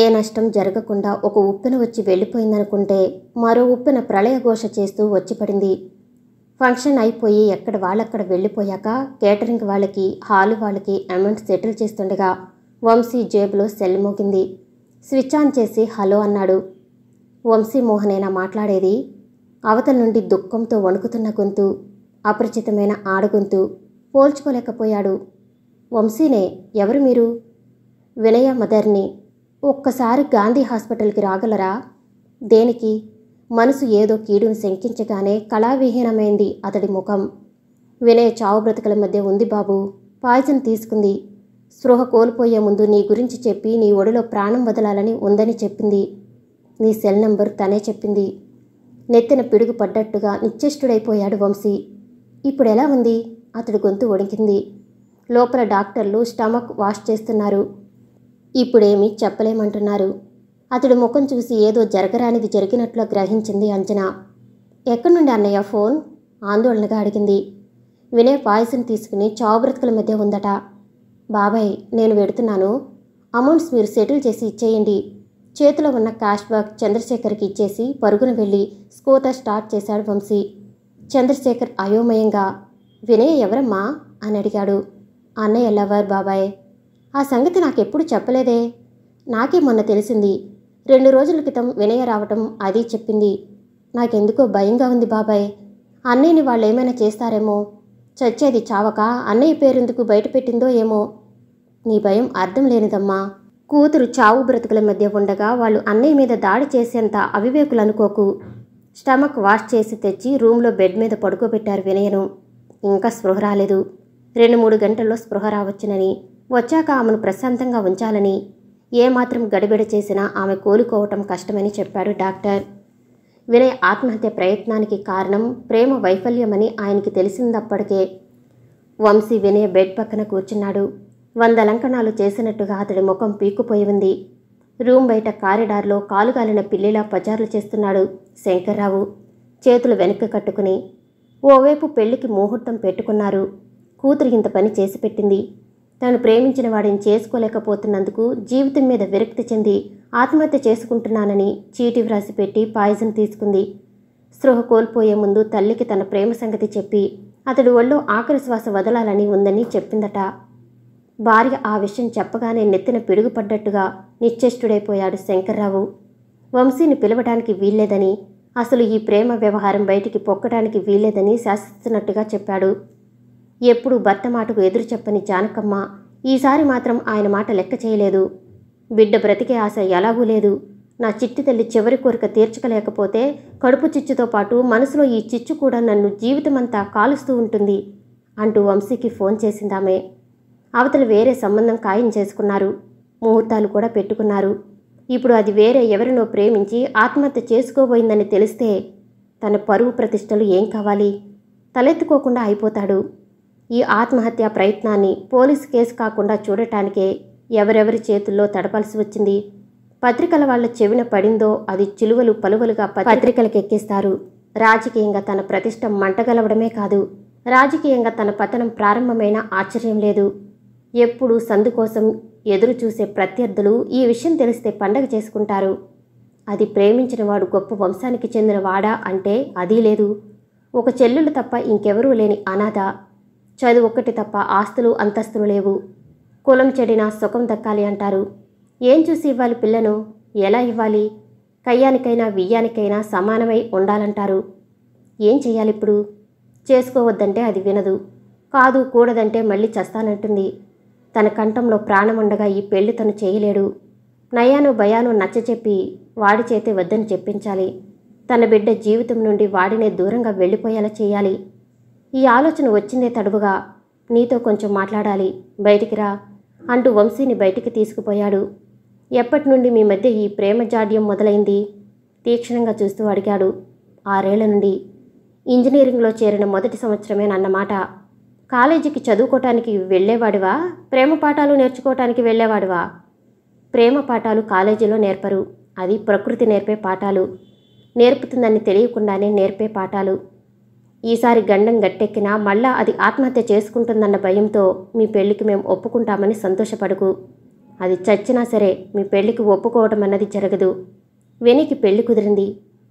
ఏ నష్టం జరగకుండా ఒక ఉప్పెన వచ్చి వెళ్ళిపోయిందనుకుంటే మరో ఉప్పెన ప్రళయఘోష చేస్తూ వచ్చిపడింది ఫంక్షన్ అయిపోయి ఎక్కడ వాళ్ళక్కడ వెళ్ళిపోయాక కేటరింగ్ వాళ్ళకి హాలు వాళ్ళకి అమౌంట్ సెటిల్ చేస్తుండగా వంశీ జేబులో సెల్ మోగింది స్విచ్ ఆన్ చేసి హలో అన్నాడు వంశీ మోహనేనా మాట్లాడేది అవతల నుండి దుఃఖంతో వణుకుతున్న గొంతు అపరిచితమైన ఆడగొంతు పోల్చుకోలేకపోయాడు వంశీనే ఎవరు మీరు వినయ మదర్ని ఒక్కసారి గాంధీ హాస్పిటల్కి రాగలరా దేనికి మనసు ఏదో కీడును శంకించగానే కళావిహీనమైంది అతడి ముఖం వినయ చావు బ్రతకల మధ్య ఉంది బాబు పాయిజన్ తీసుకుంది స్పృహ కోల్పోయే ముందు నీ గురించి చెప్పి నీ ఒడిలో ప్రాణం వదలాలని ఉందని చెప్పింది నీ సెల్ నంబర్ తనే చెప్పింది నెత్తిన పిడుగు పడ్డట్టుగా నిశ్చేష్టుడైపోయాడు వంశీ ఇప్పుడు ఎలా ఉంది అతడి గొంతు వణికింది లోపల డాక్టర్లు స్టమక్ వాష్ చేస్తున్నారు ఇప్పుడేమీ చెప్పలేమంటున్నారు అతడు ముఖం చూసి ఏదో జరగరానిది జరిగినట్లు గ్రహించింది అంచనా ఎక్కడి నుండి అన్నయ్య ఫోన్ ఆందోళనగా అడిగింది వినయ్ పాయసం తీసుకుని చావు మధ్య ఉందట బాబాయ్ నేను వెడుతున్నాను అమౌంట్స్ మీరు సెటిల్ చేసి ఇచ్చేయండి చేతిలో ఉన్న క్యాష్ బ్యాక్ చంద్రశేఖర్కి ఇచ్చేసి పరుగున వెళ్ళి స్కూటర్ స్టార్ట్ చేశాడు వంశీ చంద్రశేఖర్ అయోమయంగా వినయ్ ఎవరమ్మా అని అడిగాడు అన్నయ్య లవర్ బాబాయ్ ఆ సంగతి నాకెప్పుడు చెప్పలేదే నాకే మొన్న తెలిసింది రెండు రోజుల క్రితం వినయ రావటం అది చెప్పింది నాకెందుకో భయంగా ఉంది బాబాయ్ అన్నయ్యని వాళ్ళు ఏమైనా చేస్తారేమో చచ్చేది చావక అన్నయ్య పేరెందుకు బయటపెట్టిందో ఏమో నీ భయం అర్థం లేనిదమ్మా కూతురు చావు బ్రతుకుల మధ్య ఉండగా వాళ్ళు అన్నయ్య మీద దాడి చేసేంత అవివేకులు అనుకోకు స్టమక్ వాష్ చేసి తెచ్చి రూమ్లో బెడ్ మీద పడుకోబెట్టారు వినయను ఇంకా స్పృహ రాలేదు రెండు మూడు గంటల్లో స్పృహ రావచ్చునని వచ్చాక ఆమెను ప్రశాంతంగా ఉంచాలని ఏమాత్రం గడిబిడ చేసినా ఆమె కోలుకోవటం కష్టమని చెప్పాడు డాక్టర్ వినయ్ ఆత్మహత్య ప్రయత్నానికి కారణం ప్రేమ వైఫల్యమని ఆయనకి తెలిసిందప్పటికే వంశీ వినయ్ బెడ్ పక్కన కూర్చున్నాడు వంద లంకణాలు చేసినట్టుగా అతడి ముఖం పీక్కుపోయి ఉంది రూమ్ బయట కారిడార్లో కాలుగాలిన పిల్లిలా పచారులు చేస్తున్నాడు శంకర్రావు చేతులు వెనక్కి కట్టుకుని ఓవైపు పెళ్లికి ముహూర్తం పెట్టుకున్నారు కూతురు ఇంత పని చేసి పెట్టింది తను ప్రేమించిన వాడిని చేసుకోలేకపోతున్నందుకు జీవితం మీద విరక్తి చెంది ఆత్మహత్య చేసుకుంటున్నానని చీటి వ్రాసి పెట్టి పాయిజన్ తీసుకుంది స్పృహ కోల్పోయే ముందు తల్లికి తన ప్రేమ సంగతి చెప్పి అతడు ఒళ్ళో ఆఖరి శ్వాస వదలాలని ఉందని చెప్పిందట భార్య ఆ విషయం చెప్పగానే నెత్తిన పిడుగుపడ్డట్టుగా నిశ్చేష్టుడైపోయాడు శంకర్రావు వంశీని పిలవడానికి వీల్లేదని అసలు ఈ ప్రేమ వ్యవహారం బయటికి పొక్కడానికి వీల్లేదని శాసిస్తున్నట్టుగా చెప్పాడు ఎప్పుడు భర్త మాటకు ఎదురు చెప్పని జానకమ్మ ఈసారి మాత్రం ఆయన మాట లెక్క చేయలేదు బిడ్డ బ్రతికే ఆశ ఎలాగూ లేదు నా చిట్టి తల్లి చివరి కోరిక తీర్చకలేకపోతే కడుపు చిచ్చుతో పాటు మనసులో ఈ చిచ్చు కూడా నన్ను జీవితమంతా కాలుస్తూ ఉంటుంది అంటూ వంశీకి ఫోన్ చేసిందామే అవతలు వేరే సంబంధం ఖాయం చేసుకున్నారు ముహూర్తాలు కూడా పెట్టుకున్నారు ఇప్పుడు అది వేరే ఎవరినో ప్రేమించి ఆత్మహత్య చేసుకోబోయిందని తెలిస్తే తన పరువు ప్రతిష్టలు ఏం కావాలి తలెత్తుకోకుండా అయిపోతాడు ఈ ఆత్మహత్య ప్రయత్నాన్ని పోలీసు కేసు కాకుండా చూడటానికే ఎవరెవరి చేతుల్లో తడపాల్సి వచ్చింది పత్రికల వాళ్ళ చెవిన పడిందో అది చిలువలు పలువలుగా పత్రికలకెక్కిస్తారు రాజకీయంగా తన ప్రతిష్ట మంటగలవడమే కాదు రాజకీయంగా తన పతనం ప్రారంభమైన ఆశ్చర్యం లేదు ఎప్పుడు సందు కోసం ఎదురు చూసే ప్రత్యర్థులు ఈ విషయం తెలిస్తే పండగ చేసుకుంటారు అది ప్రేమించిన వాడు గొప్ప వంశానికి చెందిన వాడా అంటే అదీ లేదు ఒక చెల్లెలు తప్ప ఇంకెవరూ లేని అనాథ చదువు ఒక్కటి తప్ప ఆస్తులు అంతస్తులు లేవు కులం చెడినా సుఖం దక్కాలి అంటారు ఏం చూసి ఇవ్వాలి పిల్లను ఎలా ఇవ్వాలి కయ్యానికైనా వియ్యానికైనా సమానమై ఉండాలంటారు ఏం చేయాలి ఇప్పుడు చేసుకోవద్దంటే అది వినదు కాదు కూడదంటే మళ్ళీ చస్తానంటుంది తన కంఠంలో ప్రాణముండగా ఈ పెళ్లి తను చేయలేడు నయాను భయాను నచ్చ చెప్పి వాడి చేతే వద్దని చెప్పించాలి తన బిడ్డ జీవితం నుండి వాడినే దూరంగా వెళ్ళిపోయేలా చేయాలి ఈ ఆలోచన వచ్చిందే తడువుగా నీతో కొంచెం మాట్లాడాలి బయటికి రా అంటూ వంశీని బయటికి తీసుకుపోయాడు ఎప్పటి నుండి మీ మధ్య ఈ ప్రేమ జాడ్యం మొదలైంది తీక్షణంగా చూస్తూ అడిగాడు ఆరేళ్ల నుండి ఇంజనీరింగ్లో చేరిన మొదటి సంవత్సరమేనన్నమాట కాలేజీకి చదువుకోవటానికి వెళ్ళేవాడివా ప్రేమ పాఠాలు నేర్చుకోవటానికి వెళ్ళేవాడివా ప్రేమ పాఠాలు కాలేజీలో నేర్పరు అది ప్రకృతి నేర్పే పాఠాలు నేర్పుతుందని తెలియకుండానే నేర్పే పాఠాలు ఈసారి గండం గట్టెక్కినా మళ్ళా అది ఆత్మహత్య చేసుకుంటుందన్న భయంతో మీ పెళ్లికి మేము ఒప్పుకుంటామని సంతోషపడకు అది చచ్చినా సరే మీ పెళ్లికి ఒప్పుకోవడం అన్నది జరగదు వెనికి పెళ్లి కుదిరింది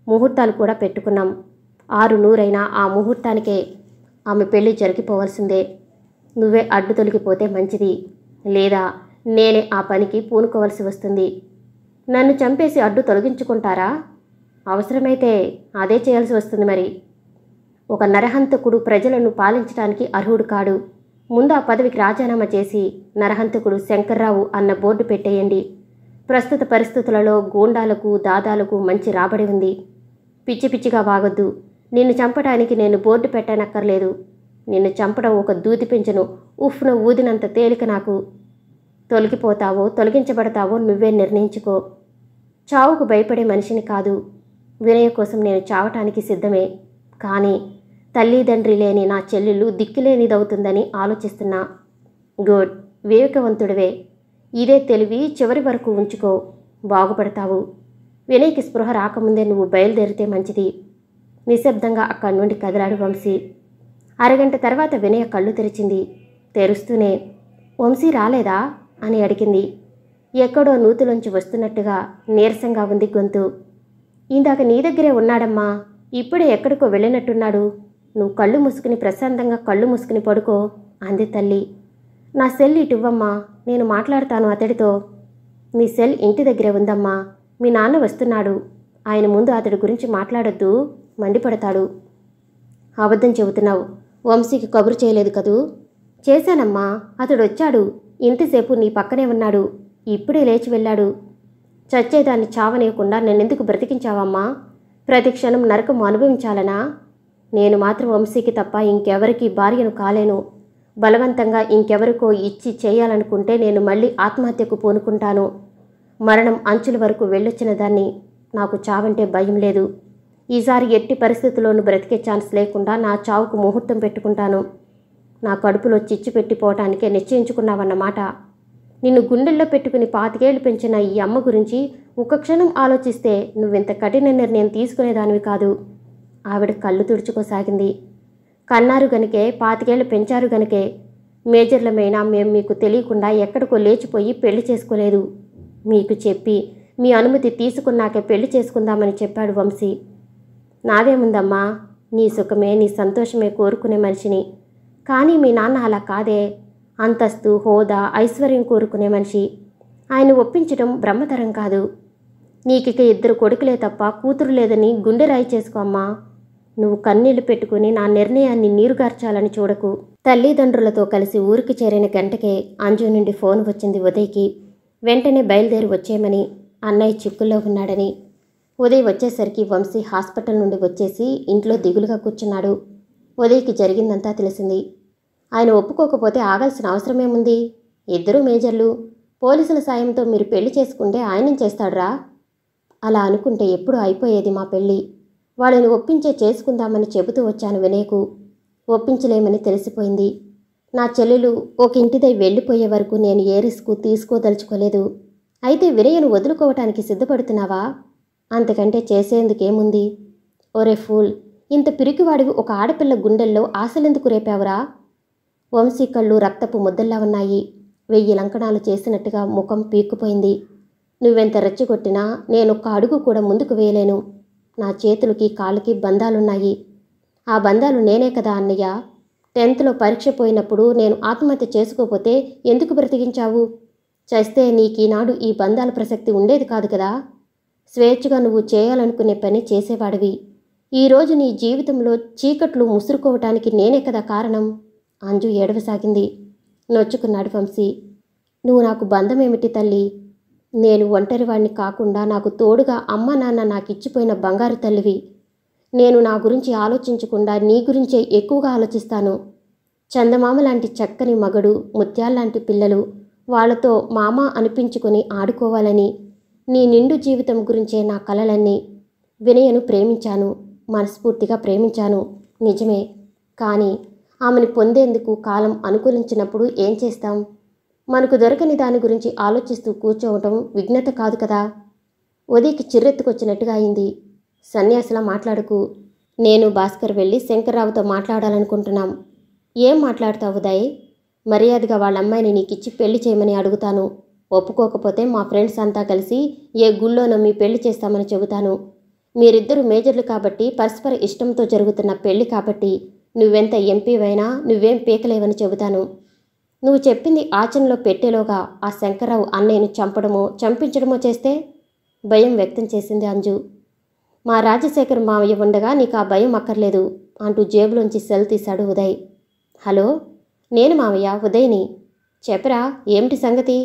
ముహూర్తాలు కూడా పెట్టుకున్నాం ఆరు నూరైనా ఆ ముహూర్తానికే ఆమె పెళ్లి జరిగిపోవాల్సిందే నువ్వే అడ్డు తొలగిపోతే మంచిది లేదా నేనే ఆ పనికి పూనుకోవలసి వస్తుంది నన్ను చంపేసి అడ్డు తొలగించుకుంటారా అవసరమైతే అదే చేయాల్సి వస్తుంది మరి ఒక నరహంతకుడు ప్రజలను పాలించడానికి అర్హుడు కాడు ముందు ఆ పదవికి రాజీనామా చేసి నరహంతకుడు శంకర్రావు అన్న బోర్డు పెట్టేయండి ప్రస్తుత పరిస్థితులలో గూండాలకు దాదాలకు మంచి రాబడి ఉంది పిచ్చి పిచ్చిగా వాగొద్దు నిన్ను చంపడానికి నేను బోర్డు పెట్టనక్కర్లేదు నిన్ను చంపడం ఒక దూది పెంచను ఉఫ్ను ఊదినంత తేలిక నాకు తొలగిపోతావో తొలగించబడతావో నువ్వే నిర్ణయించుకో చావుకు భయపడే మనిషిని కాదు వినయ కోసం నేను చావటానికి సిద్ధమే కానీ తల్లిదండ్రి లేని నా చెల్లెలు దిక్కులేనిదవుతుందని ఆలోచిస్తున్నా గుడ్ వివేకవంతుడివే ఇదే తెలివి చివరి వరకు ఉంచుకో బాగుపడతావు వినయ్కి స్పృహ రాకముందే నువ్వు బయలుదేరితే మంచిది నిశ్శబ్దంగా అక్కడి నుండి కదిలాడు వంశీ అరగంట తర్వాత వినయ కళ్ళు తెరిచింది తెరుస్తూనే వంశీ రాలేదా అని అడిగింది ఎక్కడో నూతులోంచి వస్తున్నట్టుగా నీరసంగా ఉంది గొంతు ఇందాక నీ దగ్గరే ఉన్నాడమ్మా ఇప్పుడే ఎక్కడికో వెళ్ళినట్టున్నాడు నువ్వు కళ్ళు మూసుకుని ప్రశాంతంగా కళ్ళు మూసుకుని పడుకో అంది తల్లి నా సెల్ ఇటువమ్మా నేను మాట్లాడతాను అతడితో మీ సెల్ ఇంటి దగ్గర ఉందమ్మా మీ నాన్న వస్తున్నాడు ఆయన ముందు అతడి గురించి మాట్లాడొద్దు మండిపడతాడు అబద్ధం చెబుతున్నావు వంశీకి కబురు చేయలేదు కదూ చేశానమ్మా అతడు వచ్చాడు ఇంతసేపు నీ పక్కనే ఉన్నాడు ఇప్పుడే లేచి వెళ్ళాడు చచ్చేదాన్ని చావనీయకుండా నేనెందుకు బ్రతికించావమ్మా ప్రతి క్షణం నరకం అనుభవించాలనా నేను మాత్రం వంశీకి తప్ప ఇంకెవరికి భార్యను కాలేను బలవంతంగా ఇంకెవరికో ఇచ్చి చేయాలనుకుంటే నేను మళ్ళీ ఆత్మహత్యకు పూనుకుంటాను మరణం అంచుల వరకు వెళ్ళొచ్చిన దాన్ని నాకు చావంటే భయం లేదు ఈసారి ఎట్టి పరిస్థితుల్లోనూ బ్రతికే ఛాన్స్ లేకుండా నా చావుకు ముహూర్తం పెట్టుకుంటాను నా కడుపులో చిచ్చు పెట్టిపోవటానికే నిశ్చయించుకున్నావన్నమాట నిన్ను గుండెల్లో పెట్టుకుని పాతికేళ్లు పెంచిన ఈ అమ్మ గురించి ఒక క్షణం ఆలోచిస్తే నువ్వింత కఠిన నిర్ణయం తీసుకునేదానివి కాదు ఆవిడ కళ్ళు తుడుచుకోసాగింది కన్నారు గనికే పాతికేళ్ళు పెంచారు గనికే మేజర్లమైనా మేము మీకు తెలియకుండా ఎక్కడికో లేచిపోయి పెళ్లి చేసుకోలేదు మీకు చెప్పి మీ అనుమతి తీసుకున్నాకే పెళ్లి చేసుకుందామని చెప్పాడు వంశీ నాదేముందమ్మా నీ సుఖమే నీ సంతోషమే కోరుకునే మనిషిని కానీ మీ నాన్న అలా కాదే అంతస్తు హోదా ఐశ్వర్యం కోరుకునే మనిషి ఆయన ఒప్పించడం బ్రహ్మతరం కాదు నీకిక ఇద్దరు కొడుకులే తప్ప కూతురు లేదని గుండె రాయి చేసుకోమ్మా నువ్వు కన్నీళ్లు పెట్టుకుని నా నిర్ణయాన్ని నీరుగార్చాలని చూడకు తల్లిదండ్రులతో కలిసి ఊరికి చేరిన గంటకే అంజు నుండి ఫోన్ వచ్చింది ఉదయ్కి వెంటనే బయలుదేరి వచ్చేయమని అన్నయ్య చిక్కుల్లో ఉన్నాడని ఉదయ్ వచ్చేసరికి వంశీ హాస్పిటల్ నుండి వచ్చేసి ఇంట్లో దిగులుగా కూర్చున్నాడు ఉదయ్కి జరిగిందంతా తెలిసింది ఆయన ఒప్పుకోకపోతే ఆగాల్సిన అవసరమేముంది ఇద్దరూ మేజర్లు పోలీసుల సాయంతో మీరు పెళ్లి చేసుకుంటే ఆయన చేస్తాడురా అలా అనుకుంటే ఎప్పుడు అయిపోయేది మా పెళ్ళి వాళ్ళని ఒప్పించే చేసుకుందామని చెబుతూ వచ్చాను వినయకు ఒప్పించలేమని తెలిసిపోయింది నా చెల్లెలు ఒక ఇంటిదై వెళ్ళిపోయే వరకు నేను ఏ రిస్క్ తీసుకోదలుచుకోలేదు అయితే వినయను వదులుకోవటానికి సిద్ధపడుతున్నావా అంతకంటే చేసేందుకేముంది ఒరే ఫూల్ ఇంత పిరికివాడివి ఒక ఆడపిల్ల గుండెల్లో ఆశలెందుకు రేపావురా వంశీ కళ్ళు రక్తపు ముద్దల్లా ఉన్నాయి వెయ్యి లంకణాలు చేసినట్టుగా ముఖం పీక్కుపోయింది నువ్వెంత రెచ్చగొట్టినా నేనొక్క అడుగు కూడా ముందుకు వేయలేను నా చేతులకి కాళ్ళకి బంధాలున్నాయి ఆ బంధాలు నేనే కదా అన్నయ్య టెన్త్లో పరీక్ష పోయినప్పుడు నేను ఆత్మహత్య చేసుకోపోతే ఎందుకు బ్రతికించావు చేస్తే ఈనాడు ఈ బంధాల ప్రసక్తి ఉండేది కాదు కదా స్వేచ్ఛగా నువ్వు చేయాలనుకునే పని చేసేవాడివి ఈరోజు నీ జీవితంలో చీకట్లు ముసురుకోవటానికి నేనే కదా కారణం అంజు ఏడవసాగింది నొచ్చుకున్నాడు వంశీ నువ్వు నాకు బంధమేమిటి తల్లి నేను ఒంటరివాణ్ణి కాకుండా నాకు తోడుగా అమ్మ నాన్న నాకు ఇచ్చిపోయిన బంగారు తల్లివి నేను నా గురించి ఆలోచించకుండా నీ గురించే ఎక్కువగా ఆలోచిస్తాను చందమామ లాంటి చక్కని మగడు ముత్యాల్లాంటి పిల్లలు వాళ్లతో మామ అనిపించుకొని ఆడుకోవాలని నీ నిండు జీవితం గురించే నా కలలన్నీ వినయను ప్రేమించాను మనస్ఫూర్తిగా ప్రేమించాను నిజమే కానీ ఆమెను పొందేందుకు కాలం అనుకూలించినప్పుడు ఏం చేస్తాం మనకు దొరకని దాని గురించి ఆలోచిస్తూ కూర్చోవటం విఘ్నత కాదు కదా ఉదయకి చిర్రెత్తుకొచ్చినట్టుగా అయింది సన్యాసిలా మాట్లాడుకు నేను భాస్కర్ వెళ్ళి శంకర్రావుతో మాట్లాడాలనుకుంటున్నాం ఏం మాట్లాడుతావు దయ్ మర్యాదగా వాళ్ళ అమ్మాయిని నీకిచ్చి పెళ్లి చేయమని అడుగుతాను ఒప్పుకోకపోతే మా ఫ్రెండ్స్ అంతా కలిసి ఏ గుళ్ళోనో మీ పెళ్లి చేస్తామని చెబుతాను మీరిద్దరు మేజర్లు కాబట్టి పరస్పర ఇష్టంతో జరుగుతున్న పెళ్లి కాబట్టి నువ్వెంత ఎంపీవైనా నువ్వేం పీకలేవని చెబుతాను నువ్వు చెప్పింది ఆచరణలో పెట్టేలోగా ఆ శంకరరావు అన్నయ్యను చంపడమో చంపించడమో చేస్తే భయం వ్యక్తం చేసింది అంజు మా రాజశేఖర్ మావయ్య ఉండగా నీకు ఆ భయం అక్కర్లేదు అంటూ జేబులోంచి సెల్ తీశాడు ఉదయ్ హలో నేను మావయ్య ఉదయ్ని చెప్పరా ఏమిటి సంగతి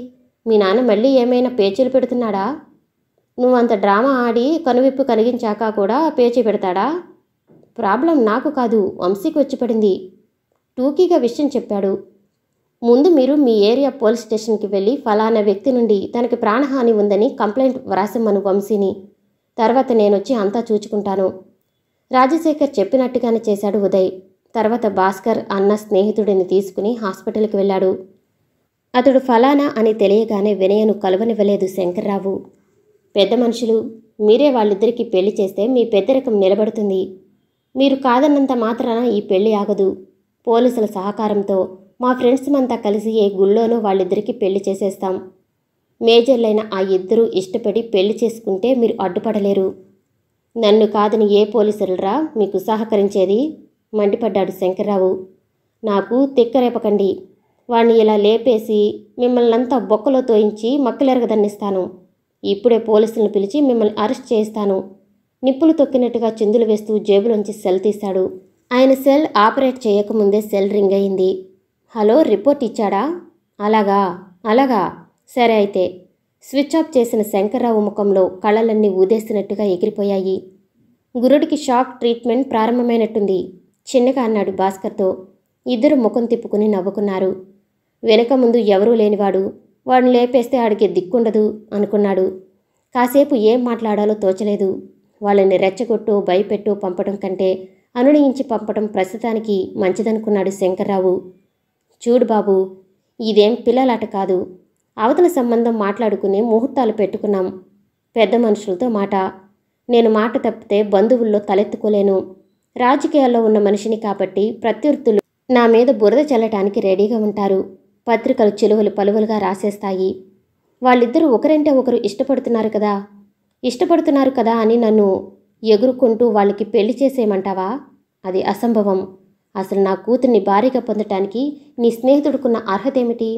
మీ నాన్న మళ్ళీ ఏమైనా పేచీలు పెడుతున్నాడా నువ్వంత డ్రామా ఆడి కనువిప్పు కలిగించాక కూడా పేచీ పెడతాడా ప్రాబ్లం నాకు కాదు వంశీకి వచ్చి పడింది టూకీగా విషయం చెప్పాడు ముందు మీరు మీ ఏరియా పోలీస్ స్టేషన్కి వెళ్ళి ఫలానా వ్యక్తి నుండి తనకి ప్రాణహాని ఉందని కంప్లైంట్ వ్రాసమ్మను వంశీని తర్వాత నేనొచ్చి అంతా చూచుకుంటాను రాజశేఖర్ చెప్పినట్టుగానే చేశాడు ఉదయ్ తర్వాత భాస్కర్ అన్న స్నేహితుడిని తీసుకుని హాస్పిటల్కి వెళ్ళాడు అతడు ఫలానా అని తెలియగానే వినయను కలవనివ్వలేదు శంకర్రావు పెద్ద మనుషులు మీరే వాళ్ళిద్దరికీ పెళ్లి చేస్తే మీ పెద్దరికం నిలబడుతుంది మీరు కాదన్నంత మాత్రాన ఈ పెళ్లి ఆగదు పోలీసుల సహకారంతో మా ఫ్రెండ్స్ అంతా కలిసి ఏ గుళ్ళోనూ వాళ్ళిద్దరికీ పెళ్లి చేసేస్తాం మేజర్లైన ఆ ఇద్దరు ఇష్టపడి పెళ్లి చేసుకుంటే మీరు అడ్డుపడలేరు నన్ను కాదని ఏ పోలీసులరా మీకు సహకరించేది మండిపడ్డాడు శంకర్రావు నాకు తిక్కరేపకండి వాణ్ణి ఇలా లేపేసి మిమ్మల్ని అంతా బొక్కలో తోయించి మక్కలెరగదన్నిస్తాను ఇప్పుడే పోలీసులను పిలిచి మిమ్మల్ని అరెస్ట్ చేస్తాను నిప్పులు తొక్కినట్టుగా చిందులు వేస్తూ జేబులోంచి సెల్ తీశాడు ఆయన సెల్ ఆపరేట్ చేయకముందే సెల్ రింగ్ అయింది హలో రిపోర్ట్ ఇచ్చాడా అలాగా అలాగా సరే అయితే స్విచ్ ఆఫ్ చేసిన శంకర్రావు ముఖంలో కళ్ళలన్నీ ఊదేస్తున్నట్టుగా ఎగిరిపోయాయి గురుడికి షాక్ ట్రీట్మెంట్ ప్రారంభమైనట్టుంది చిన్నగా అన్నాడు భాస్కర్తో ఇద్దరు ముఖం తిప్పుకుని నవ్వుకున్నారు వెనక ముందు ఎవరూ లేనివాడు వాడిని లేపేస్తే ఆడికి దిక్కుండదు అనుకున్నాడు కాసేపు ఏం మాట్లాడాలో తోచలేదు వాళ్ళని రెచ్చగొట్టు భయపెట్టు పంపడం కంటే అనునయించి పంపడం ప్రస్తుతానికి మంచిదనుకున్నాడు శంకర్రావు చూడు బాబు ఇదేం పిల్లలాట కాదు అవతల సంబంధం మాట్లాడుకునే ముహూర్తాలు పెట్టుకున్నాం పెద్ద మనుషులతో మాట నేను మాట తప్పితే బంధువుల్లో తలెత్తుకోలేను రాజకీయాల్లో ఉన్న మనిషిని కాబట్టి ప్రత్యర్థులు నా మీద బురద చల్లటానికి రెడీగా ఉంటారు పత్రికలు చెలువలు పలువులుగా రాసేస్తాయి వాళ్ళిద్దరూ ఒకరంటే ఒకరు ఇష్టపడుతున్నారు కదా ఇష్టపడుతున్నారు కదా అని నన్ను ఎగురుకుంటూ వాళ్ళకి పెళ్లి చేసేయమంటావా అది అసంభవం అసలు నా కూతుర్ని భారీగా పొందటానికి నీ స్నేహితుడుకున్న అర్హత ఏమిటి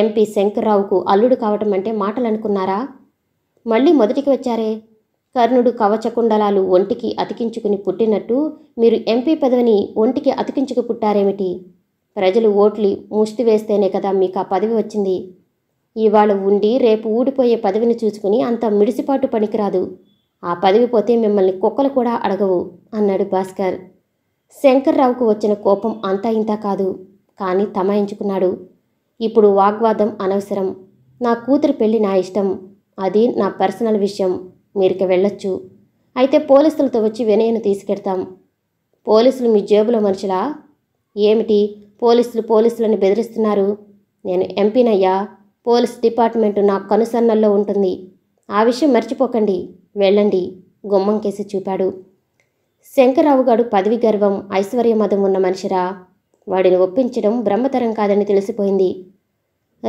ఎంపీ శంకర్రావుకు అల్లుడు కావటం అంటే మాటలనుకున్నారా మళ్ళీ మొదటికి వచ్చారే కర్ణుడు కవచకుండలాలు ఒంటికి అతికించుకుని పుట్టినట్టు మీరు ఎంపీ పదవిని ఒంటికి అతికించుకు పుట్టారేమిటి ప్రజలు ఓట్లు ముష్టి వేస్తేనే కదా మీకు ఆ పదవి వచ్చింది ఇవాళ ఉండి రేపు ఊడిపోయే పదవిని చూసుకుని అంత మిడిసిపాటు పనికిరాదు ఆ పదవి పోతే మిమ్మల్ని కుక్కలు కూడా అడగవు అన్నాడు భాస్కర్ శంకర్రావుకు వచ్చిన కోపం అంతా ఇంతా కాదు కానీ తమాయించుకున్నాడు ఇప్పుడు వాగ్వాదం అనవసరం నా కూతురు పెళ్లి నా ఇష్టం అది నా పర్సనల్ విషయం మీరికి వెళ్ళొచ్చు అయితే పోలీసులతో వచ్చి వినయను తీసుకెడతాం పోలీసులు మీ జేబులో మనుషులా ఏమిటి పోలీసులు పోలీసులను బెదిరిస్తున్నారు నేను ఎంపీనయ్యా పోలీస్ డిపార్ట్మెంటు నా కనుసన్నల్లో ఉంటుంది ఆ విషయం మర్చిపోకండి వెళ్ళండి గుమ్మం కేసి చూపాడు శంకరరావు గారు పదవి గర్వం ఐశ్వర్యమదం ఉన్న మనిషిరా వాడిని ఒప్పించడం బ్రహ్మతరం కాదని తెలిసిపోయింది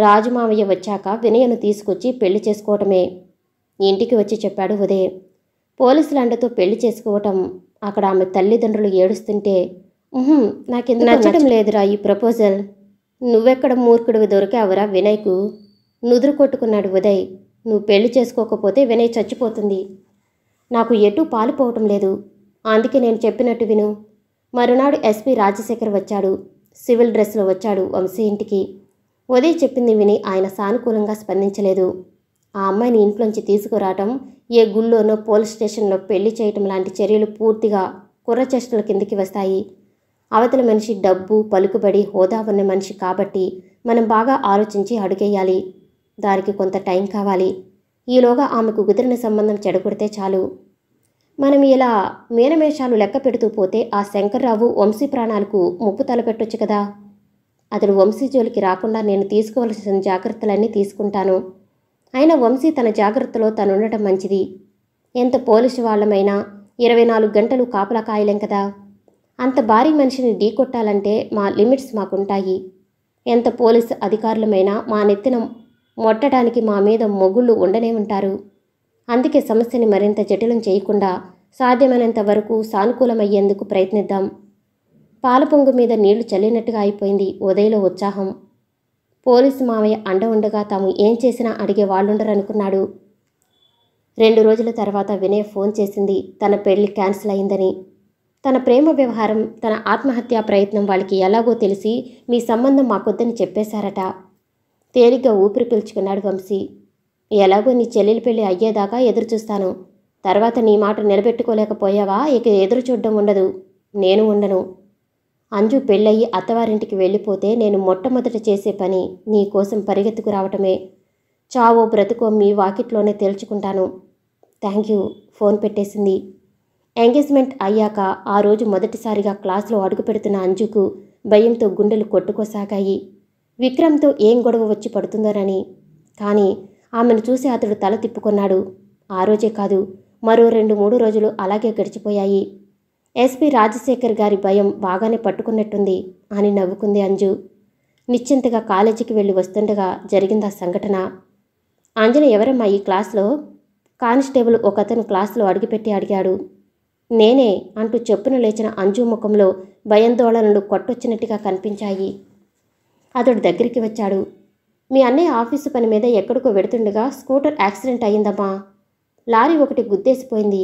రాజు వచ్చాక వినయను తీసుకొచ్చి పెళ్లి చేసుకోవటమే ఇంటికి వచ్చి చెప్పాడు ఉదయ్ పోలీసులు అండతో పెళ్లి చేసుకోవటం అక్కడ ఆమె తల్లిదండ్రులు ఏడుస్తుంటే నాకెందుకు నచ్చడం లేదురా ఈ ప్రపోజల్ నువ్వెక్కడ మూర్ఖుడివి దొరికావురా వినయ్కు నుదురు కొట్టుకున్నాడు ఉదయ్ నువ్వు పెళ్లి చేసుకోకపోతే వినయ్ చచ్చిపోతుంది నాకు ఎటూ పాలుపోవటం లేదు అందుకే నేను చెప్పినట్టు విను మరునాడు ఎస్పీ రాజశేఖర్ వచ్చాడు సివిల్ డ్రెస్లో వచ్చాడు వంశీ ఇంటికి ఉదయ్ చెప్పింది విని ఆయన సానుకూలంగా స్పందించలేదు ఆ అమ్మాయిని ఇంట్లోంచి తీసుకురావటం ఏ గుళ్ళోనో పోలీస్ స్టేషన్లో పెళ్లి చేయటం లాంటి చర్యలు పూర్తిగా కుర్రచేష్టల కిందికి వస్తాయి అవతల మనిషి డబ్బు పలుకుబడి హోదా ఉన్న మనిషి కాబట్టి మనం బాగా ఆలోచించి అడుగేయాలి దానికి కొంత టైం కావాలి ఈలోగా ఆమెకు కుదిరిన సంబంధం చెడగొడితే చాలు మనం ఇలా మీనమేషాలు లెక్క పెడుతూ పోతే ఆ శంకర్రావు వంశీ ప్రాణాలకు ముప్పు తలపెట్టొచ్చు కదా అతడు వంశీ జోలికి రాకుండా నేను తీసుకోవలసిన జాగ్రత్తలన్నీ తీసుకుంటాను అయినా వంశీ తన జాగ్రత్తలో తనుండటం మంచిది ఎంత పోలీసు వాళ్ళమైనా ఇరవై నాలుగు గంటలు కాపలా కాయలేం కదా అంత భారీ మనిషిని ఢీకొట్టాలంటే మా లిమిట్స్ మాకుంటాయి ఎంత పోలీసు అధికారులమైనా మా నెత్తిన మొట్టడానికి మా మీద మొగుళ్ళు ఉండనే ఉంటారు అందుకే సమస్యని మరింత జటిలం చేయకుండా సాధ్యమైనంత వరకు సానుకూలమయ్యేందుకు ప్రయత్నిద్దాం పాల పొంగు మీద నీళ్లు చల్లినట్టుగా అయిపోయింది ఉదయలో ఉత్సాహం పోలీసు మామయ్య అండ ఉండగా తాము ఏం చేసినా అడిగే వాళ్ళుండరనుకున్నాడు రెండు రోజుల తర్వాత వినయ్ ఫోన్ చేసింది తన పెళ్లి క్యాన్సిల్ అయిందని తన ప్రేమ వ్యవహారం తన ఆత్మహత్యా ప్రయత్నం వాళ్ళకి ఎలాగో తెలిసి మీ సంబంధం మాకొద్దని చెప్పేశారట తేలిగ్గా ఊపిరి పీల్చుకున్నాడు వంశీ ఎలాగో నీ చెల్లెలి పెళ్లి అయ్యేదాకా ఎదురుచూస్తాను తర్వాత నీ మాట నిలబెట్టుకోలేకపోయావా ఇక ఎదురు చూడడం ఉండదు నేను ఉండను అంజు పెళ్ళయి అత్తవారింటికి వెళ్ళిపోతే నేను మొట్టమొదట చేసే పని నీ కోసం పరిగెత్తుకు రావటమే చావో బ్రతుకో మీ వాకిట్లోనే తేల్చుకుంటాను థ్యాంక్ యూ ఫోన్ పెట్టేసింది ఎంగేజ్మెంట్ అయ్యాక ఆ రోజు మొదటిసారిగా క్లాస్లో అడుగు పెడుతున్న అంజుకు భయంతో గుండెలు కొట్టుకోసాగాయి విక్రమ్తో ఏం గొడవ వచ్చి పడుతుందోనని కానీ ఆమెను చూసి అతడు తల తిప్పుకున్నాడు ఆ రోజే కాదు మరో రెండు మూడు రోజులు అలాగే గడిచిపోయాయి ఎస్పీ రాజశేఖర్ గారి భయం బాగానే పట్టుకున్నట్టుంది అని నవ్వుకుంది అంజు నిశ్చింతగా కాలేజీకి వెళ్ళి వస్తుండగా జరిగింది ఆ సంఘటన అంజన ఎవరమ్మా ఈ క్లాస్లో కానిస్టేబుల్ ఒకతను క్లాస్లో అడుగుపెట్టి అడిగాడు నేనే అంటూ చెప్పున లేచిన అంజు ముఖంలో భయందోళనలు కొట్టొచ్చినట్టుగా కనిపించాయి అతడు దగ్గరికి వచ్చాడు మీ అన్నయ్య ఆఫీసు పని మీద ఎక్కడికో వెడుతుండగా స్కూటర్ యాక్సిడెంట్ అయిందమ్మా లారీ ఒకటి గుద్దేసిపోయింది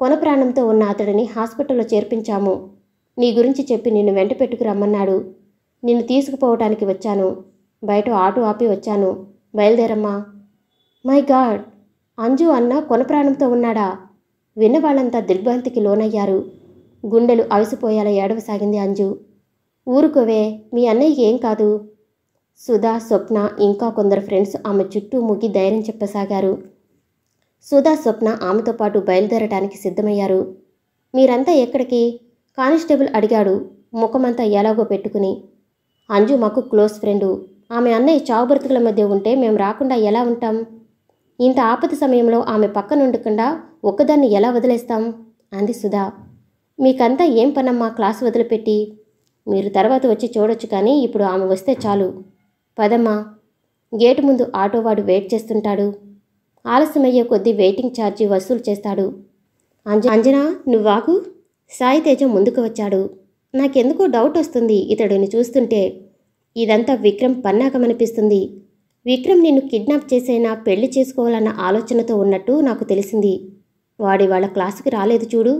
కొన ప్రాణంతో ఉన్న అతడిని హాస్పిటల్లో చేర్పించాము నీ గురించి చెప్పి నిన్ను వెంట పెట్టుకురమ్మన్నాడు నిన్ను తీసుకుపోవటానికి వచ్చాను బయట ఆటో ఆపి వచ్చాను బయలుదేరమ్మా మై గాడ్ అంజు అన్న కొన ప్రాణంతో ఉన్నాడా విన్నవాళ్ళంతా దిగ్భ్రాంతికి లోనయ్యారు గుండెలు అవిసిపోయేలా ఏడవసాగింది అంజు ఊరుకోవే మీ అన్నయ్యకి ఏం కాదు సుధా స్వప్న ఇంకా కొందరు ఫ్రెండ్స్ ఆమె చుట్టూ ముగ్గి ధైర్యం చెప్పసాగారు సుధా స్వప్న ఆమెతో పాటు బయలుదేరటానికి సిద్ధమయ్యారు మీరంతా ఎక్కడికి కానిస్టేబుల్ అడిగాడు ముఖమంతా ఎలాగో పెట్టుకుని అంజు మాకు క్లోజ్ ఫ్రెండు ఆమె అన్నయ్య చావు బ్రతుకుల మధ్య ఉంటే మేము రాకుండా ఎలా ఉంటాం ఇంత ఆపద సమయంలో ఆమె పక్కన ఉండకుండా ఒక్కదాన్ని ఎలా వదిలేస్తాం అంది సుధా మీకంతా ఏం పనమ్మా క్లాస్ వదిలిపెట్టి మీరు తర్వాత వచ్చి చూడొచ్చు కానీ ఇప్పుడు ఆమె వస్తే చాలు పదమ్మా గేటు ముందు ఆటోవాడు వెయిట్ చేస్తుంటాడు ఆలస్యమయ్యే కొద్దీ వెయిటింగ్ ఛార్జీ వసూలు చేస్తాడు అంజ అంజనా నువ్వాకు సాయి తేజ ముందుకు వచ్చాడు నాకెందుకో డౌట్ వస్తుంది ఇతడిని చూస్తుంటే ఇదంతా విక్రమ్ పన్నాకమనిపిస్తుంది విక్రమ్ నిన్ను కిడ్నాప్ చేసైనా పెళ్లి చేసుకోవాలన్న ఆలోచనతో ఉన్నట్టు నాకు తెలిసింది వాడి వాళ్ళ క్లాసుకి రాలేదు చూడు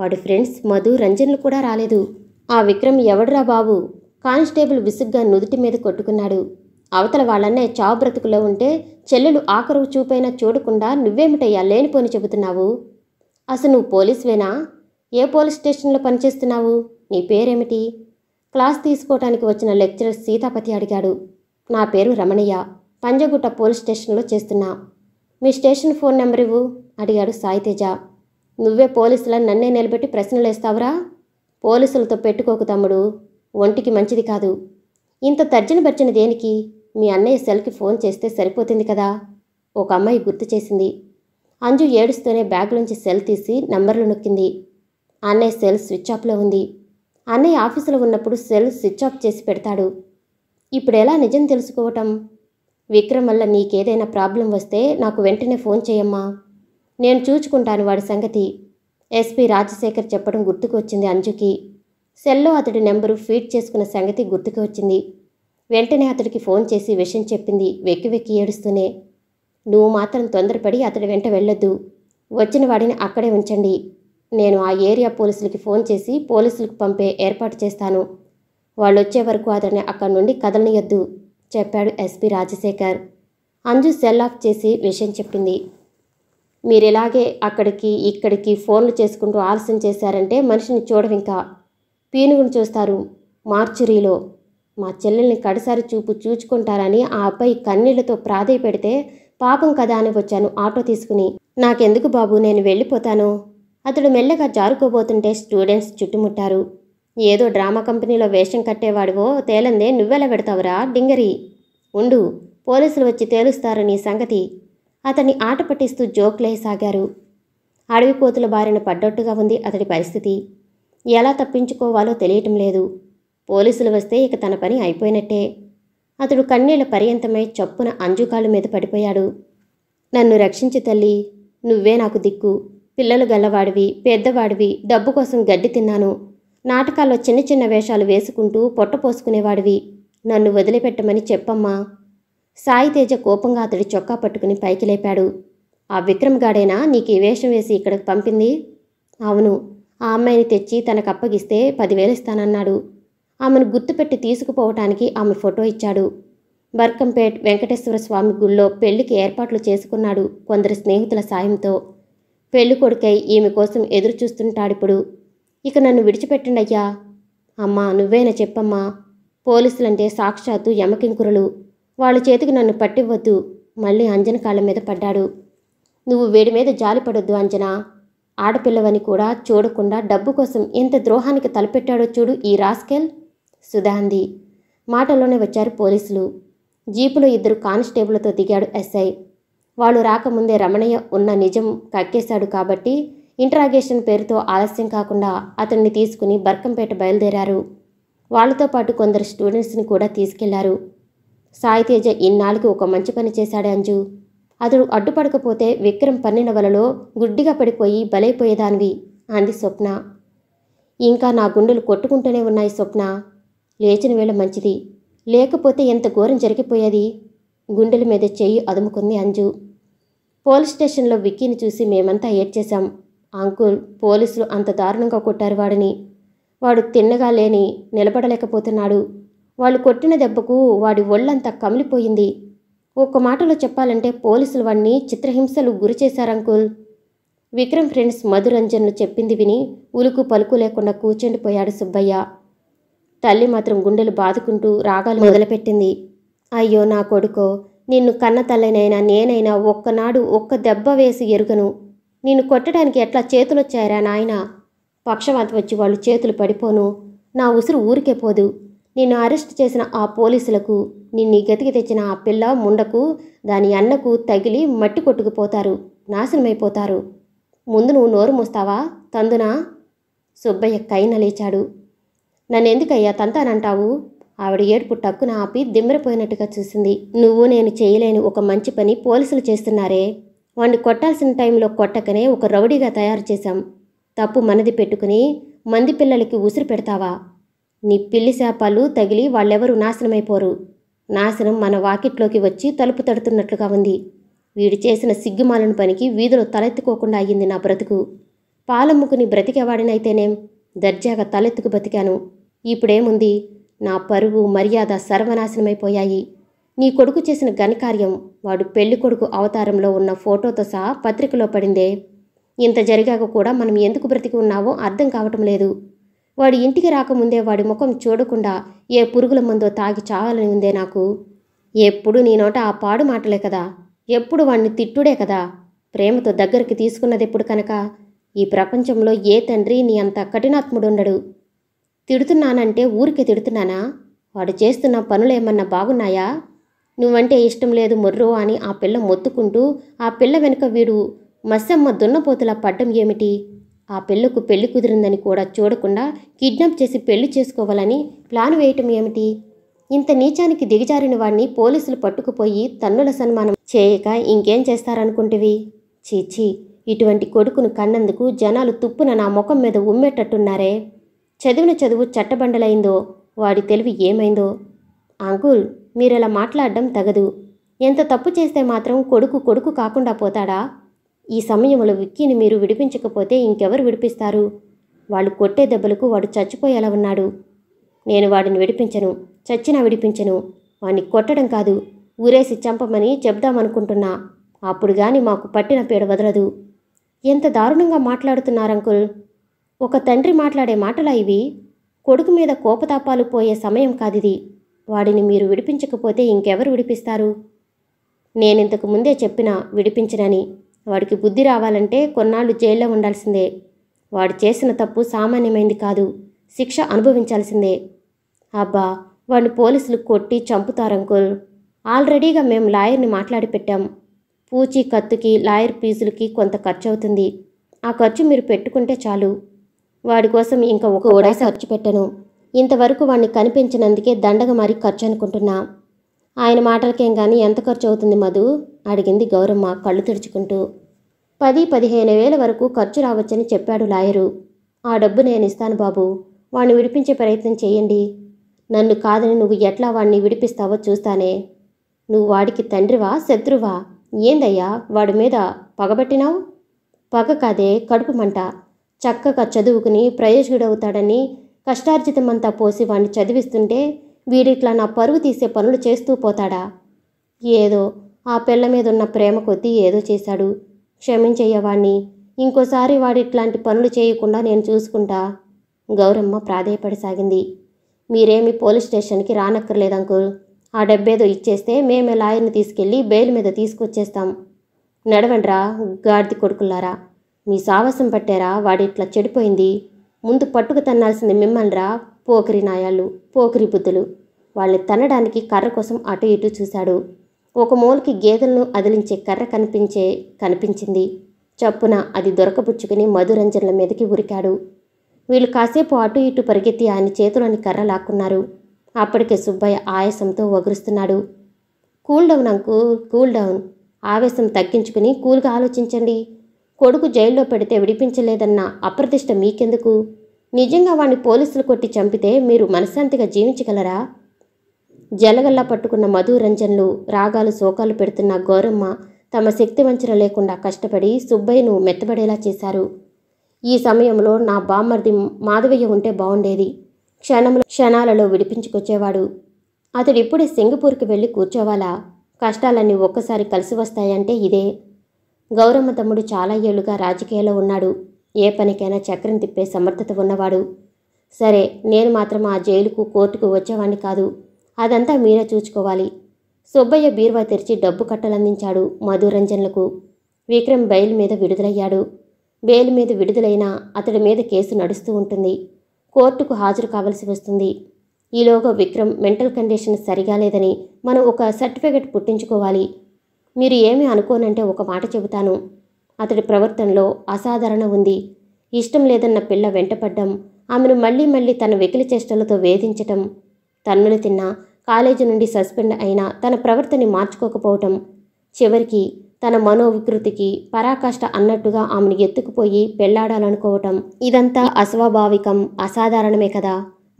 వాడి ఫ్రెండ్స్ మధు రంజన్లు కూడా రాలేదు ఆ విక్రమ్ ఎవడురా బాబు కానిస్టేబుల్ విసుగ్గా నుదుటి మీద కొట్టుకున్నాడు అవతల వాళ్ళన్నే చావు బ్రతుకులో ఉంటే చెల్లెలు ఆఖరువు చూపైనా చూడకుండా నువ్వేమిటయ్యా లేనిపోని చెబుతున్నావు అసలు నువ్వు పోలీసువేనా ఏ పోలీస్ స్టేషన్లో పనిచేస్తున్నావు నీ పేరేమిటి క్లాస్ తీసుకోవటానికి వచ్చిన లెక్చరర్ సీతాపతి అడిగాడు నా పేరు రమణయ్య పంజగుట్ట పోలీస్ స్టేషన్లో చేస్తున్నా మీ స్టేషన్ ఫోన్ నెంబర్ ఇవ్వు అడిగాడు సాయితేజ నువ్వే పోలీసులను నన్నే నిలబెట్టి ప్రశ్నలు వేస్తావురా పోలీసులతో పెట్టుకోకు తమ్ముడు ఒంటికి మంచిది కాదు ఇంత తర్జన భర్జన దేనికి మీ అన్నయ్య సెల్కి ఫోన్ చేస్తే సరిపోతుంది కదా ఒక అమ్మాయి గుర్తు చేసింది అంజు ఏడుస్తూనే బ్యాగ్లోంచి సెల్ తీసి నంబర్లు నొక్కింది అన్నయ్య సెల్ స్విచ్ ఆఫ్లో ఉంది అన్నయ్య ఆఫీసులో ఉన్నప్పుడు సెల్ స్విచ్ ఆఫ్ చేసి పెడతాడు ఇప్పుడు ఎలా నిజం తెలుసుకోవటం విక్రమ్ వల్ల నీకేదైనా ప్రాబ్లం వస్తే నాకు వెంటనే ఫోన్ చేయమ్మా నేను చూచుకుంటాను వాడి సంగతి ఎస్పీ రాజశేఖర్ చెప్పడం గుర్తుకొచ్చింది అంజుకి సెల్లో అతడి నెంబరు ఫీడ్ చేసుకున్న సంగతి గుర్తుకు వచ్చింది వెంటనే అతడికి ఫోన్ చేసి విషయం చెప్పింది వెక్కి వెక్కి ఏడుస్తూనే నువ్వు మాత్రం తొందరపడి అతడి వెంట వెళ్ళొద్దు వచ్చిన వాడిని అక్కడే ఉంచండి నేను ఆ ఏరియా పోలీసులకి ఫోన్ చేసి పోలీసులకు పంపే ఏర్పాటు చేస్తాను వాళ్ళు వచ్చే వరకు అతడిని అక్కడి నుండి కదలనియొద్దు చెప్పాడు SP Rajasekhar Anju cell off చేసి విషయం చెప్పింది మీరు ఇలాగే అక్కడికి ఇక్కడికి ఫోన్లు చేసుకుంటూ ఆలస్యం చేశారంటే మనిషిని చూడవింకా పీనుగును చూస్తారు మార్చురీలో మా చెల్లెల్ని కడసారి చూపు చూచుకుంటారని ఆ అబ్బాయి కన్నీళ్లతో పెడితే పాపం కదా అని వచ్చాను ఆటో తీసుకుని నాకెందుకు బాబు నేను వెళ్ళిపోతాను అతడు మెల్లగా జారుకోబోతుంటే స్టూడెంట్స్ చుట్టుముట్టారు ఏదో డ్రామా కంపెనీలో వేషం కట్టేవాడివో తేలందే నువ్వెలా పెడతావురా డింగరి ఉండు పోలీసులు వచ్చి తేలుస్తారు నీ సంగతి అతన్ని ఆట పట్టిస్తూ జోక్లేసాగారు అడవి కోతుల బారిన పడ్డట్టుగా ఉంది అతడి పరిస్థితి ఎలా తప్పించుకోవాలో తెలియటం లేదు పోలీసులు వస్తే ఇక తన పని అయిపోయినట్టే అతడు కన్నీళ్ల పర్యంతమై చప్పున అంజుకాళ్ళు మీద పడిపోయాడు నన్ను రక్షించి తల్లి నువ్వే నాకు దిక్కు పిల్లలు గల్లవాడివి పెద్దవాడివి డబ్బు కోసం గడ్డి తిన్నాను నాటకాల్లో చిన్న చిన్న వేషాలు వేసుకుంటూ పొట్ట పోసుకునేవాడివి నన్ను వదిలిపెట్టమని చెప్పమ్మా సాయితేజ కోపంగా అతడి చొక్కా పట్టుకుని పైకి లేపాడు ఆ విక్రమ్గాడేనా నీకు ఈ వేషం వేసి ఇక్కడికి పంపింది అవును ఆ అమ్మాయిని తెచ్చి తనకు అప్పగిస్తే పదివేలు ఇస్తానన్నాడు ఆమెను గుర్తుపెట్టి తీసుకుపోవటానికి ఆమె ఫోటో ఇచ్చాడు బర్కంపేట్ వెంకటేశ్వర స్వామి గుళ్ళో పెళ్లికి ఏర్పాట్లు చేసుకున్నాడు కొందరు స్నేహితుల సాయంతో పెళ్లి కొడుకై ఈమె కోసం ఎదురు చూస్తుంటాడిప్పుడు ఇక నన్ను అయ్యా అమ్మా నువ్వేనా చెప్పమ్మా పోలీసులంటే సాక్షాత్తు యమకింకురులు వాళ్ళ చేతికి నన్ను పట్టివ్వద్దు మళ్ళీ అంజన కాళ్ళ మీద పడ్డాడు నువ్వు వేడి మీద జాలి పడొద్దు అంజనా ఆడపిల్లవని కూడా చూడకుండా డబ్బు కోసం ఎంత ద్రోహానికి తలపెట్టాడో చూడు ఈ రాస్కెల్ సుధాంది మాటలోనే వచ్చారు పోలీసులు జీపులో ఇద్దరు కానిస్టేబుల్తో దిగాడు ఎస్ఐ వాళ్ళు రాకముందే రమణయ్య ఉన్న నిజం కక్కేశాడు కాబట్టి ఇంట్రాగేషన్ పేరుతో ఆలస్యం కాకుండా అతన్ని తీసుకుని బర్కంపేట బయలుదేరారు వాళ్ళతో పాటు కొందరు స్టూడెంట్స్ని కూడా తీసుకెళ్లారు సాయితేజ ఇన్నాళ్ళకి ఒక మంచి పని చేశాడు అంజు అతడు అడ్డుపడకపోతే విక్రమ్ పన్నిన వలలో గుడ్డిగా పడిపోయి బలైపోయేదానివి అంది స్వప్న ఇంకా నా గుండెలు కొట్టుకుంటూనే ఉన్నాయి స్వప్న లేచిన వేళ మంచిది లేకపోతే ఎంత ఘోరం జరిగిపోయేది గుండెల మీద చెయ్యి అదుముకుంది అంజు పోలీస్ స్టేషన్లో విక్కీని చూసి మేమంతా ఏడ్చేశాం అంకుల్ పోలీసులు అంత దారుణంగా కొట్టారు వాడిని వాడు తిన్నగా లేని నిలబడలేకపోతున్నాడు వాళ్ళు కొట్టిన దెబ్బకు వాడి ఒళ్ళంతా కమిలిపోయింది ఒక్క మాటలో చెప్పాలంటే పోలీసులు వాణ్ణి చిత్రహింసలు గురి చేశారంకుల్ విక్రమ్ ఫ్రెండ్స్ మధురంజన్లు చెప్పింది విని ఉలుకు పలుకు లేకుండా కూర్చుండిపోయాడు సుబ్బయ్య తల్లి మాత్రం గుండెలు బాదుకుంటూ రాగాలు మొదలుపెట్టింది అయ్యో నా కొడుకో నిన్ను కన్న తల్లినైనా నేనైనా ఒక్కనాడు ఒక్క దెబ్బ వేసి ఎరుగను నిన్ను కొట్టడానికి ఎట్లా చేతులొచ్చాయరా నాయన పక్షవాతం వచ్చి వాళ్ళు చేతులు పడిపోను నా ఉసురు ఊరికే పోదు నిన్ను అరెస్ట్ చేసిన ఆ పోలీసులకు నిన్ను గతికి తెచ్చిన ఆ పిల్ల ముండకు దాని అన్నకు తగిలి మట్టి కొట్టుకుపోతారు నాశనమైపోతారు ముందు నువ్వు నోరు మూస్తావా తందునా సుబ్బయ్య కైన లేచాడు నన్నెందుకయ్యా తంతానంటావు ఆవిడ ఏడుపు టక్కున ఆపి దిమ్మరపోయినట్టుగా చూసింది నువ్వు నేను చేయలేని ఒక మంచి పని పోలీసులు చేస్తున్నారే వాణ్ణి కొట్టాల్సిన టైంలో కొట్టకనే ఒక రౌడీగా తయారు చేశాం తప్పు మనది పెట్టుకుని మంది పిల్లలకి ఉసిరి పెడతావా నీ పిల్లి శాపాలు తగిలి వాళ్ళెవరూ నాశనమైపోరు నాశనం మన వాకిట్లోకి వచ్చి తలుపు తడుతున్నట్లుగా ఉంది వీడు చేసిన సిగ్గుమాలను పనికి వీధిలో తలెత్తుకోకుండా అయ్యింది నా బ్రతుకు పాలమ్ముకుని బ్రతికేవాడినైతేనేం దర్జాగా తలెత్తుకు బతికాను ఇప్పుడేముంది నా పరువు మర్యాద సర్వనాశనమైపోయాయి నీ కొడుకు చేసిన ఘనకార్యం వాడు పెళ్లి కొడుకు అవతారంలో ఉన్న ఫోటోతో సహా పత్రికలో పడిందే ఇంత జరిగాక కూడా మనం ఎందుకు బ్రతికి ఉన్నావో అర్థం కావటం లేదు వాడు ఇంటికి రాకముందే వాడి ముఖం చూడకుండా ఏ పురుగుల మందో తాగి చావాలని ఉందే నాకు ఎప్పుడు నీ నోట ఆ పాడు మాటలే కదా ఎప్పుడు వాణ్ణి తిట్టుడే కదా ప్రేమతో దగ్గరికి తీసుకున్నది ఎప్పుడు కనుక ఈ ప్రపంచంలో ఏ తండ్రి నీ అంత కఠినాత్ముడుండడు తిడుతున్నానంటే ఊరికే తిడుతున్నానా వాడు చేస్తున్న పనులేమన్నా బాగున్నాయా నువ్వంటే ఇష్టం లేదు మొర్రో అని ఆ పిల్ల మొత్తుకుంటూ ఆ పిల్ల వెనుక వీడు మస్సమ్మ దున్నపోతుల పడ్డం ఏమిటి ఆ పిల్లకు పెళ్లి కుదిరిందని కూడా చూడకుండా కిడ్నాప్ చేసి పెళ్లి చేసుకోవాలని ప్లాన్ వేయటం ఏమిటి ఇంత నీచానికి దిగజారిన వాడిని పోలీసులు పట్టుకుపోయి తన్నుల సన్మానం చేయక ఇంకేం చేస్తారనుకుంటివి చీచి ఇటువంటి కొడుకును కన్నందుకు జనాలు తుప్పున నా ముఖం మీద ఉమ్మేటట్టున్నారే చదివిన చదువు చట్టబండలైందో వాడి తెలివి ఏమైందో అంకుల్ మీరలా మాట్లాడడం తగదు ఎంత తప్పు చేస్తే మాత్రం కొడుకు కొడుకు కాకుండా పోతాడా ఈ సమయంలో విక్కీని మీరు విడిపించకపోతే ఇంకెవరు విడిపిస్తారు వాళ్ళు కొట్టే దెబ్బలకు వాడు చచ్చిపోయేలా ఉన్నాడు నేను వాడిని విడిపించను చచ్చినా విడిపించను వాడిని కొట్టడం కాదు ఊరేసి చంపమని చెప్దామనుకుంటున్నా అప్పుడు గాని మాకు పట్టిన పీడ వదలదు ఎంత దారుణంగా మాట్లాడుతున్నారంకుల్ ఒక తండ్రి మాట్లాడే మాటలా ఇవి కొడుకు మీద కోపతాపాలు పోయే సమయం కాదిది వాడిని మీరు విడిపించకపోతే ఇంకెవరు విడిపిస్తారు నేనింతకు ముందే చెప్పినా విడిపించనని వాడికి బుద్ధి రావాలంటే కొన్నాళ్ళు జైల్లో ఉండాల్సిందే వాడు చేసిన తప్పు సామాన్యమైంది కాదు శిక్ష అనుభవించాల్సిందే అబ్బా వాడిని పోలీసులు కొట్టి చంపుతారు ఆల్రెడీగా మేము లాయర్ని మాట్లాడి పెట్టాం పూచి కత్తుకి లాయర్ ఫీజులకి కొంత ఖర్చు అవుతుంది ఆ ఖర్చు మీరు పెట్టుకుంటే చాలు వాడి కోసం ఇంకా ఒక ఓడైసా ఖర్చు పెట్టను ఇంతవరకు వాడిని కనిపించినందుకే దండగ మరి ఖర్చు అనుకుంటున్నా ఆయన మాటలకేం కానీ ఎంత ఖర్చు అవుతుంది మధు అడిగింది గౌరమ్మ కళ్ళు తెరుచుకుంటూ పది పదిహేను వేల వరకు ఖర్చు రావచ్చని చెప్పాడు లాయరు ఆ డబ్బు నేను ఇస్తాను బాబు వాణ్ణి విడిపించే ప్రయత్నం చేయండి నన్ను కాదని నువ్వు ఎట్లా వాణ్ణి విడిపిస్తావో చూస్తానే నువ్వు వాడికి తండ్రివా శత్రువా ఏందయ్యా వాడి మీద పగబట్టినావు పగ కాదే కడుపు మంట చక్కగా చదువుకుని ప్రయోజకుడవుతాడని కష్టార్జితమంతా పోసి వాణ్ణి చదివిస్తుంటే వీడిట్లా నా పరువు తీసే పనులు చేస్తూ పోతాడా ఏదో ఆ పిల్ల మీద ఉన్న ప్రేమ కొద్దీ ఏదో చేశాడు క్షమించేయవాణ్ణి ఇంకోసారి వాడిట్లాంటి పనులు చేయకుండా నేను చూసుకుంటా గౌరమ్మ ప్రాధేయపడసాగింది మీరేమి పోలీస్ స్టేషన్కి రానక్కర్లేదు ఆ డబ్బేదో ఇచ్చేస్తే మేమే లాయర్ని తీసుకెళ్ళి బెయిల్ మీద తీసుకొచ్చేస్తాం నడవండ్రా గాడిది కొడుకులారా మీ సాహసం పట్టారా వాడిట్లా చెడిపోయింది ముందు పట్టుకు తన్నాల్సింది మిమ్మల్నిరా పోకిరి నాయాలు పోకిరి బుద్ధులు వాళ్ళని తనడానికి కర్ర కోసం అటు ఇటు చూశాడు ఒక మూలకి గేదెలను అదిలించే కర్ర కనిపించే కనిపించింది చప్పున అది దొరకబుచ్చుకుని మధురంజనుల మీదకి ఉరికాడు వీళ్ళు కాసేపు అటు ఇటు పరిగెత్తి ఆయన చేతిలోని కర్ర లాక్కున్నారు అప్పటికే సుబ్బయ్య ఆయాసంతో వగురుస్తున్నాడు cool down uncle cool down ఆవేశం తగ్గించుకుని కూల్గా ఆలోచించండి కొడుకు జైల్లో పెడితే విడిపించలేదన్న అప్రతిష్ట మీకెందుకు నిజంగా వాణ్ణి పోలీసులు కొట్టి చంపితే మీరు మనశ్శాంతిగా జీవించగలరా జలగల్లా పట్టుకున్న మధురంజన్లు రాగాలు శోకాలు పెడుతున్న గౌరమ్మ తమ శక్తి వంచన లేకుండా కష్టపడి సుబ్బయ్యను మెత్తబడేలా చేశారు ఈ సమయంలో నా బామ్మర్ది మాధవయ్య ఉంటే బాగుండేది క్షణంలో క్షణాలలో విడిపించుకొచ్చేవాడు అతడిప్పుడే సింగపూర్కి వెళ్ళి కూర్చోవాలా కష్టాలన్నీ ఒక్కసారి కలిసి వస్తాయంటే ఇదే గౌరమ్మ తమ్ముడు చాలా ఏళ్లుగా రాజకీయాల్లో ఉన్నాడు ఏ పనికైనా చక్రం తిప్పే సమర్థత ఉన్నవాడు సరే నేను మాత్రం ఆ జైలుకు కోర్టుకు వచ్చేవాణ్ణి కాదు అదంతా మీరే చూసుకోవాలి సుబ్బయ్య బీరువా తెరిచి డబ్బు కట్టలందించాడు మధురంజన్లకు విక్రమ్ బెయిల్ మీద విడుదలయ్యాడు బెయిల్ మీద విడుదలైనా అతడి మీద కేసు నడుస్తూ ఉంటుంది కోర్టుకు హాజరు కావలసి వస్తుంది ఈలోగా విక్రమ్ మెంటల్ కండిషన్ సరిగా లేదని మనం ఒక సర్టిఫికెట్ పుట్టించుకోవాలి మీరు ఏమి అనుకోనంటే ఒక మాట చెబుతాను అతడి ప్రవర్తనలో అసాధారణ ఉంది ఇష్టం లేదన్న పిల్ల వెంటపడ్డం ఆమెను మళ్లీ మళ్లీ తన వెకిలి చేష్టలతో వేధించటం తన్నులు తిన్నా కాలేజీ నుండి సస్పెండ్ అయినా తన ప్రవర్తన మార్చుకోకపోవటం చివరికి తన మనోవికృతికి పరాకాష్ట అన్నట్టుగా ఆమెను ఎత్తుకుపోయి పెళ్లాడాలనుకోవటం ఇదంతా అస్వాభావికం అసాధారణమే కదా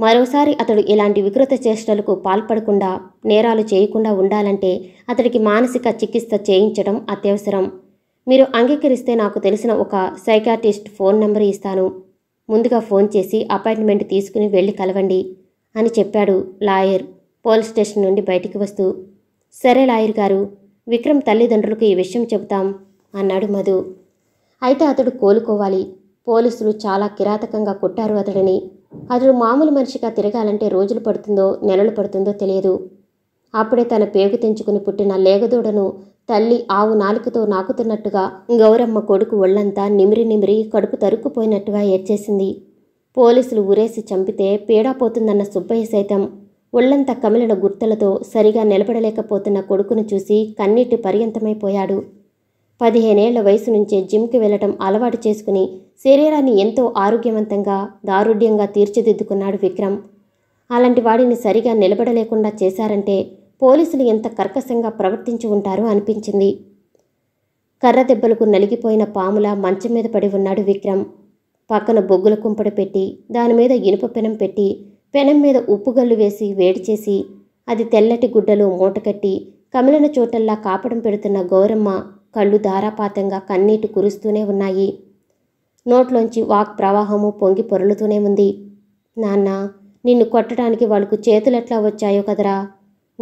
మరోసారి అతడు ఇలాంటి వికృత చేష్టలకు పాల్పడకుండా నేరాలు చేయకుండా ఉండాలంటే అతడికి మానసిక చికిత్స చేయించడం అత్యవసరం మీరు అంగీకరిస్తే నాకు తెలిసిన ఒక సైకాటిస్ట్ ఫోన్ నెంబర్ ఇస్తాను ముందుగా ఫోన్ చేసి అపాయింట్మెంట్ తీసుకుని వెళ్ళి కలవండి అని చెప్పాడు లాయర్ పోలీస్ స్టేషన్ నుండి బయటికి వస్తూ సరే లాయర్ గారు విక్రమ్ తల్లిదండ్రులకు ఈ విషయం చెబుతాం అన్నాడు మధు అయితే అతడు కోలుకోవాలి పోలీసులు చాలా కిరాతకంగా కొట్టారు అతడిని అతడు మామూలు మనిషిగా తిరగాలంటే రోజులు పడుతుందో నెలలు పడుతుందో తెలియదు అప్పుడే తన పేగు తెంచుకుని పుట్టిన లేగదూడను తల్లి ఆవు నాలుకతో నాకుతున్నట్టుగా గౌరమ్మ కొడుకు ఒళ్ళంతా నిమిరి నిమిరి కడుపు తరుక్కుపోయినట్టుగా ఏడ్చేసింది పోలీసులు ఉరేసి చంపితే పీడా పోతుందన్న సుబ్బయ్య సైతం ఒళ్లంత కమిలిన గుర్తలతో సరిగా నిలబడలేకపోతున్న కొడుకును చూసి కన్నీటి పర్యంతమైపోయాడు పదిహేనేళ్ల వయసు నుంచే జిమ్కి వెళ్లటం అలవాటు చేసుకుని శరీరాన్ని ఎంతో ఆరోగ్యవంతంగా దారుఢ్యంగా తీర్చిదిద్దుకున్నాడు విక్రమ్ అలాంటి వాడిని సరిగా నిలబడలేకుండా చేశారంటే పోలీసులు ఎంత కర్కశంగా ప్రవర్తించి ఉంటారో అనిపించింది కర్ర దెబ్బలకు నలిగిపోయిన పాముల మంచం మీద పడి ఉన్నాడు విక్రమ్ పక్కన బొగ్గుల కుంపడి పెట్టి దానిమీద ఇనుప పెనం పెట్టి పెనం మీద ఉప్పుగల్లు వేసి వేడి చేసి అది తెల్లటి గుడ్డలో మూటకట్టి కమిలిన చోటల్లా కాపడం పెడుతున్న గౌరమ్మ కళ్ళు ధారాపాతంగా కన్నీటి కురుస్తూనే ఉన్నాయి నోట్లోంచి వాక్ ప్రవాహము పొంగి పొరలుతూనే ఉంది నాన్న నిన్ను కొట్టడానికి వాళ్ళకు చేతులు ఎట్లా వచ్చాయో కదరా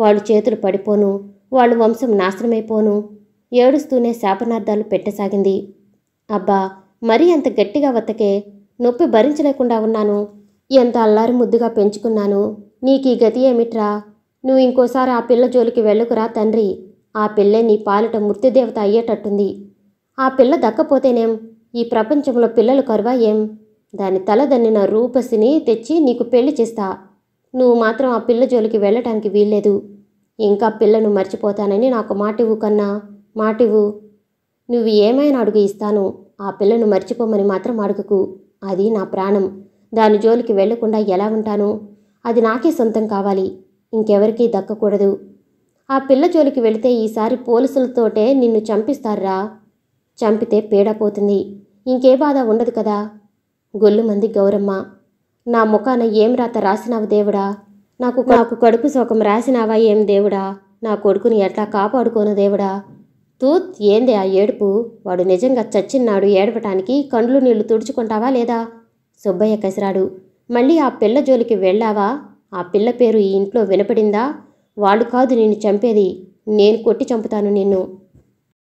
వాళ్ళు చేతులు పడిపోను వాళ్ళు వంశం నాశనమైపోను ఏడుస్తూనే శాపనార్థాలు పెట్టసాగింది అబ్బా మరీ అంత గట్టిగా వత్తకే నొప్పి భరించలేకుండా ఉన్నాను ఎంత అల్లారి ముద్దుగా పెంచుకున్నాను నీకు ఈ గతి ఏమిట్రా నువ్వు ఇంకోసారి ఆ పిల్ల జోలికి వెళ్ళకురా తండ్రి ఆ పిల్లే నీ పాలిట మృత్యుదేవత అయ్యేటట్టుంది ఆ పిల్ల దక్కపోతేనేం ఈ ప్రపంచంలో పిల్లలు కరువా ఏం దాని తలదన్నిన రూపసిని తెచ్చి నీకు పెళ్లి చేస్తా నువ్వు మాత్రం ఆ పిల్ల జోలికి వెళ్ళటానికి వీల్లేదు ఇంకా పిల్లను మర్చిపోతానని నాకు మాటివు కన్నా మాటివు నువ్వు ఏమైనా అడుగు ఇస్తాను ఆ పిల్లను మర్చిపోమని మాత్రం అడుగుకు అది నా ప్రాణం దాని జోలికి వెళ్లకుండా ఎలా ఉంటాను అది నాకే సొంతం కావాలి ఇంకెవరికీ దక్కకూడదు ఆ పిల్ల జోలికి వెళితే ఈసారి పోలీసులతోటే నిన్ను చంపిస్తారా చంపితే పేడపోతుంది ఇంకే బాధ ఉండదు కదా గొల్లుమంది గౌరమ్మ నా ముఖాన ఏం రాత రాసినావు దేవుడా నాకు నాకు కడుపు శోకం రాసినావా ఏం దేవుడా నా కొడుకుని ఎట్లా కాపాడుకోను దేవుడా తూత్ ఏంది ఆ ఏడుపు వాడు నిజంగా చచ్చిన్నాడు ఏడవటానికి కండ్లు నీళ్లు తుడుచుకుంటావా లేదా సుబ్బయ్య కసిరాడు మళ్ళీ ఆ పిల్ల జోలికి వెళ్ళావా ఆ పిల్ల పేరు ఈ ఇంట్లో వినపడిందా వాళ్ళు కాదు నిన్ను చంపేది నేను కొట్టి చంపుతాను నిన్ను